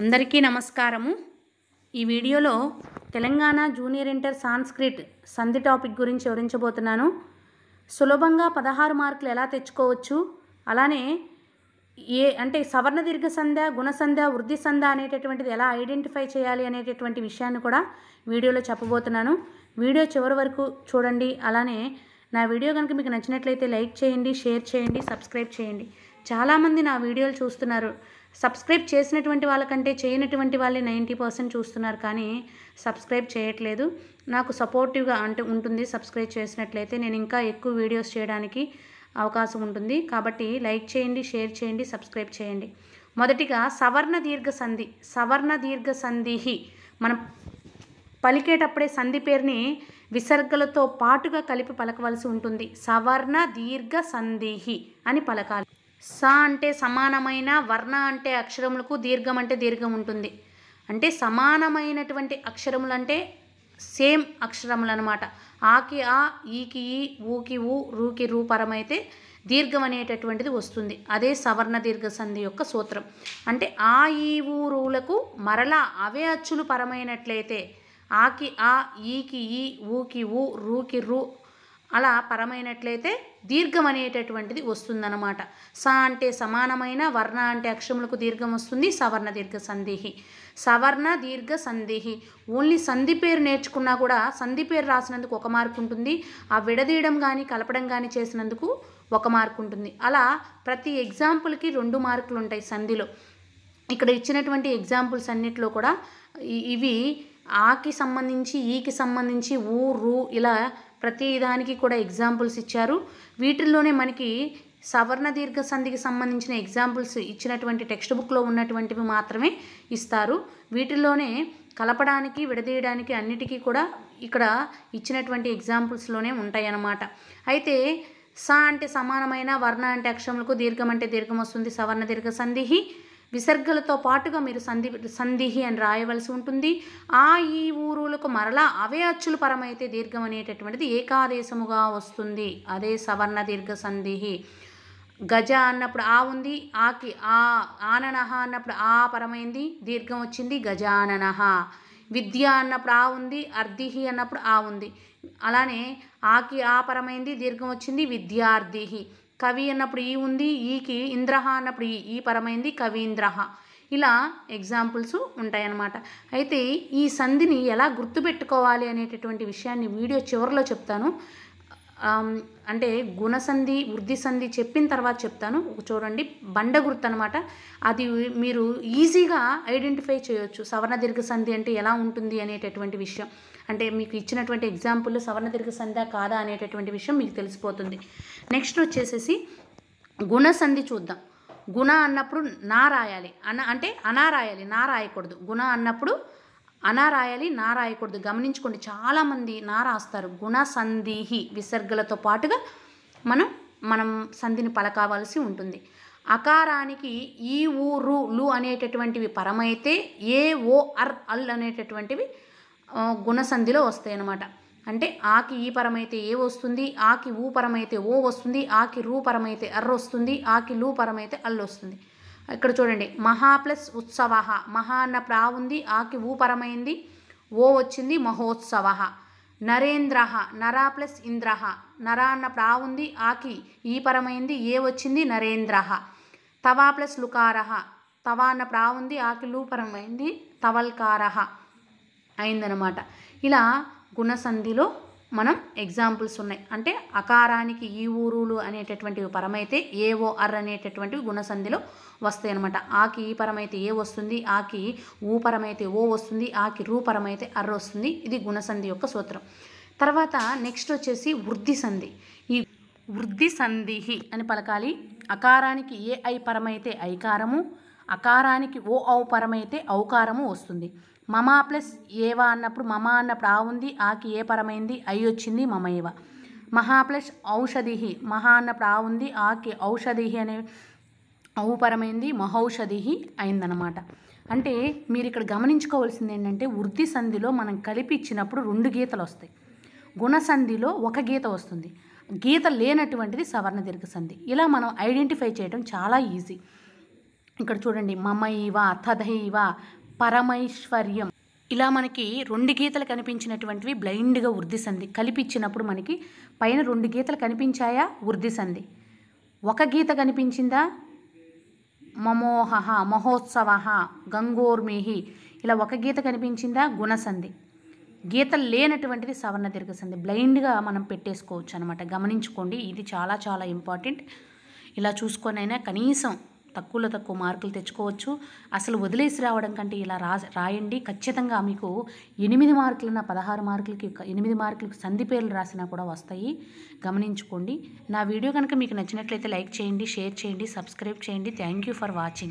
అందరికీ నమస్కారము ఈ వీడియోలో తెలంగాణ జూనియర్ ఇంటర్ సాంస్క్రిట్ సంధి టాపిక్ గురించి వివరించబోతున్నాను సులభంగా పదహారు మార్కులు ఎలా తెచ్చుకోవచ్చు అలానే ఏ అంటే సవర్ణ దీర్ఘ సంధ్య గుణసంధ్య వృద్ధి సంధ అనేటటువంటిది ఎలా ఐడెంటిఫై చేయాలి అనేటటువంటి విషయాన్ని కూడా వీడియోలో చెప్పబోతున్నాను వీడియో చివరి వరకు చూడండి అలానే నా వీడియో కనుక మీకు నచ్చినట్లయితే లైక్ చేయండి షేర్ చేయండి సబ్స్క్రైబ్ చేయండి చాలామంది నా వీడియోలు చూస్తున్నారు సబ్స్క్రైబ్ చేసినటువంటి వాళ్ళకంటే చేయనటువంటి వాళ్ళే నైంటీ పర్సెంట్ చూస్తున్నారు కానీ సబ్స్క్రైబ్ చేయట్లేదు నాకు సపోర్టివ్గా అంటే ఉంటుంది సబ్స్క్రైబ్ చేసినట్లయితే నేను ఇంకా ఎక్కువ వీడియోస్ చేయడానికి అవకాశం ఉంటుంది కాబట్టి లైక్ చేయండి షేర్ చేయండి సబ్స్క్రైబ్ చేయండి మొదటిగా సవర్ణ దీర్ఘ సంధి సవర్ణ దీర్ఘ సంధిహి మనం పలికేటప్పుడే సంధి పేరుని విసర్గలతో పాటుగా కలిపి పలకవలసి ఉంటుంది సవర్ణ దీర్ఘ సంధిహి అని పలకాలి స అంటే సమానమైన వర్ణ అంటే అక్షరములకు దీర్ఘం అంటే దీర్ఘం ఉంటుంది అంటే సమానమైనటువంటి అక్షరములు అంటే సేమ్ అక్షరములు అనమాట ఆకి ఆ ఈకి ఈ ఊకి ఊ రూకి రూ పరమైతే దీర్ఘం అనేటటువంటిది వస్తుంది అదే సవర్ణ దీర్ఘ సంధి యొక్క సూత్రం అంటే ఆ ఈ ఊ రూలకు మరలా అవే అచ్చులు పరమైనట్లయితే ఆకి ఆ ఈకి ఈ ఊకి ఊ రూకి రూ అలా పరమైనట్లయితే దీర్ఘం అనేటటువంటిది వస్తుందన్నమాట స అంటే సమానమైన వర్ణ అంటే అక్షములకు దీర్ఘం వస్తుంది సవర్ణ దీర్ఘ సందేహి సవర్ణ దీర్ఘ సందేహి ఓన్లీ సంధి పేరు నేర్చుకున్నా కూడా సంధి పేరు రాసినందుకు ఒక మార్కు ఉంటుంది ఆ విడదీయడం కానీ కలపడం కానీ చేసినందుకు ఒక మార్కు ఉంటుంది అలా ప్రతి ఎగ్జాంపుల్కి రెండు మార్కులు ఉంటాయి సంధిలో ఇక్కడ ఇచ్చినటువంటి ఎగ్జాంపుల్స్ అన్నిటిలో కూడా ఇవి ఆకి సంబంధించి ఈకి సంబంధించి ఊ రు ఇలా ప్రతి దానికి కూడా ఎగ్జాంపుల్స్ ఇచ్చారు వీటిల్లోనే మనకి సవర్ణ దీర్ఘ సంధికి సంబంధించిన ఎగ్జాంపుల్స్ ఇచ్చినటువంటి టెక్స్ట్ బుక్లో ఉన్నటువంటివి మాత్రమే ఇస్తారు వీటిల్లోనే కలపడానికి విడదీయడానికి అన్నిటికీ కూడా ఇక్కడ ఇచ్చినటువంటి ఎగ్జాంపుల్స్లోనే ఉంటాయన్నమాట అయితే స అంటే సమానమైన వర్ణ అంటే అక్షరములకు దీర్ఘం అంటే దీర్ఘం వస్తుంది సవర్ణ దీర్ఘ సంధి విసర్గలతో పాటుగా మీరు సంధి సంధిహి అని రాయవలసి ఉంటుంది ఆ ఈ ఊరులకు మరలా అవే అచ్చులు పరమైతే దీర్ఘం అనేటటువంటిది ఏకాదేశముగా వస్తుంది అదే సవర్ణ దీర్ఘ సంధిహి గజ అన్నప్పుడు ఆ ఉంది ఆకి ఆ ఆననహ అన్నప్పుడు ఆ పరమైంది దీర్ఘం వచ్చింది గజాననహ విద్య అన్నప్పుడు ఆ ఉంది అర్ధిహి అన్నప్పుడు ఆ ఉంది అలానే ఆకి ఆ పరమైంది దీర్ఘం వచ్చింది విద్యార్థిహి కవి అన్నప్పుడు ఈ ఉంది ఈకి ఇంద్రహ అన్నప్పుడు ఈ ఈ పరమైంది కవీంద్రహ ఇలా ఎగ్జాంపుల్స్ ఉంటాయన్నమాట అయితే ఈ సంధిని ఎలా గుర్తుపెట్టుకోవాలి అనేటటువంటి విషయాన్ని వీడియో చివరిలో చెప్తాను అంటే గుణసంధి వృద్ధి సంధి చెప్పిన తర్వాత చెప్తాను చూడండి బండ గుర్తు అనమాట అది మీరు ఈజీగా ఐడెంటిఫై చేయొచ్చు సవర్ణ దీర్ఘ సంధి అంటే ఎలా ఉంటుంది అనేటటువంటి విషయం అంటే మీకు ఇచ్చినటువంటి ఎగ్జాంపుల్ సవర్ణ దీర్ఘ సంధి కాదా అనేటటువంటి విషయం మీకు తెలిసిపోతుంది నెక్స్ట్ వచ్చేసేసి గుణసంధి చూద్దాం గుణ అన్నప్పుడు నా రాయాలి అన అంటే అనా రాయాలి నా రాయకూడదు గుణ అన్నప్పుడు అనా రాయాలి నా రాయకూడదు గమనించుకోండి చాలామంది నా రాస్తారు గుణ సంధిహి విసర్గలతో పాటుగా మనం మనం సంధిని పలకావాల్సి ఉంటుంది అకారానికి ఈ ఊ రు లు అనేటటువంటివి పరమైతే ఏ ఓ అర్ అల్ అనేటటువంటివి గుణసంధిలో వస్తాయి అన్నమాట అంటే ఆకి ఈ పరమైతే ఏ వస్తుంది ఆకి ఊ పరమైతే ఓ వస్తుంది ఆకి రూ పరమైతే అర్ వస్తుంది ఆకి లూ పరమైతే అల్ వస్తుంది ఇక్కడ చూడండి మహా ప్లస్ ఉత్సవ మహా అన్న ప్రా ఉంది ఆకి ఊపరమైంది ఓ వచ్చింది మహోత్సవ నరేంద్ర నర ప్లస్ ఇంద్ర నర అన్న ప్రా ఉంది ఆకి ఈ పరమైంది ఏ వచ్చింది నరేంద్ర తవా ప్లస్ లుకార తవా అన్న ప్రా ఉంది ఆకి లూపరమైంది తవల్కార అయిందనమాట ఇలా గుణసంధిలో మనం ఎగ్జాంపుల్స్ ఉన్నాయి అంటే అకారానికి ఈ ఊరులు అనేటటువంటివి పరమైతే ఏవో అర్ అనేటటువంటివి గుణసంధిలో వస్తాయి అనమాట ఆకి ఈ పరమైతే ఏ వస్తుంది ఆకి ఊ పరమైతే ఓ వస్తుంది ఆకి రూ పరమైతే అర్ర వస్తుంది ఇది గుణసంధి యొక్క సూత్రం తర్వాత నెక్స్ట్ వచ్చేసి వృద్ధి సంధి ఈ వృద్ధి సంధి అని పలకాలి అకారానికి ఏ ఐ పరమైతే ఐకారము అకారానికి ఓ ఔపరమైతే ఔకారము వస్తుంది మమా ప్లస్ ఏవా అన్నప్పుడు మమా అన్నప్పుడు ఆ ఉంది ఆకి ఏ పరమైంది అయి వచ్చింది మమేవ మహా ప్లస్ ఔషధిహి మహా అన్నప్పుడు ఆ ఉంది ఆకి ఔషధిహి అనే ఔపరమైంది మహౌషధిహి అయిందనమాట అంటే మీరు ఇక్కడ గమనించుకోవాల్సింది ఏంటంటే వృద్ధి సంధిలో మనం కలిపి ఇచ్చినప్పుడు రెండు గీతలు వస్తాయి గుణసంధిలో ఒక గీత వస్తుంది గీత లేనటువంటిది సవర్ణ దీర్ఘ సంధి ఇలా మనం ఐడెంటిఫై చేయడం చాలా ఈజీ ఇక్కడ చూడండి మమైవ తథైవ పరమైశ్వర్యం ఇలా మనకి రెండు గీతలు కనిపించినటువంటివి బ్లైండ్గా వృద్ధి సంధి కలిపిచ్చినప్పుడు మనకి పైన రెండు గీతలు కనిపించాయా వృద్ధి సంధి ఒక గీత కనిపించిందా మమోహ మహోత్సవ గంగోర్మేహి ఇలా ఒక గీత కనిపించిందా గుణసంధి గీత లేనటువంటిది సవర్ణ దీర్ఘసంధి బ్లైండ్గా మనం పెట్టేసుకోవచ్చు అనమాట గమనించుకోండి ఇది చాలా చాలా ఇంపార్టెంట్ ఇలా చూసుకొనైనా కనీసం తక్కువలో తక్కువ మార్కులు తెచ్చుకోవచ్చు అసలు వదిలేసి రావడం కంటే ఇలా రా రాయండి ఖచ్చితంగా మీకు ఎనిమిది నా పదహారు మార్కులకి ఎనిమిది మార్కులకి సంధి పేర్లు రాసినా కూడా వస్తాయి గమనించుకోండి నా వీడియో కనుక మీకు నచ్చినట్లయితే లైక్ చేయండి షేర్ చేయండి సబ్స్క్రైబ్ చేయండి థ్యాంక్ యూ ఫర్ వాచింగ్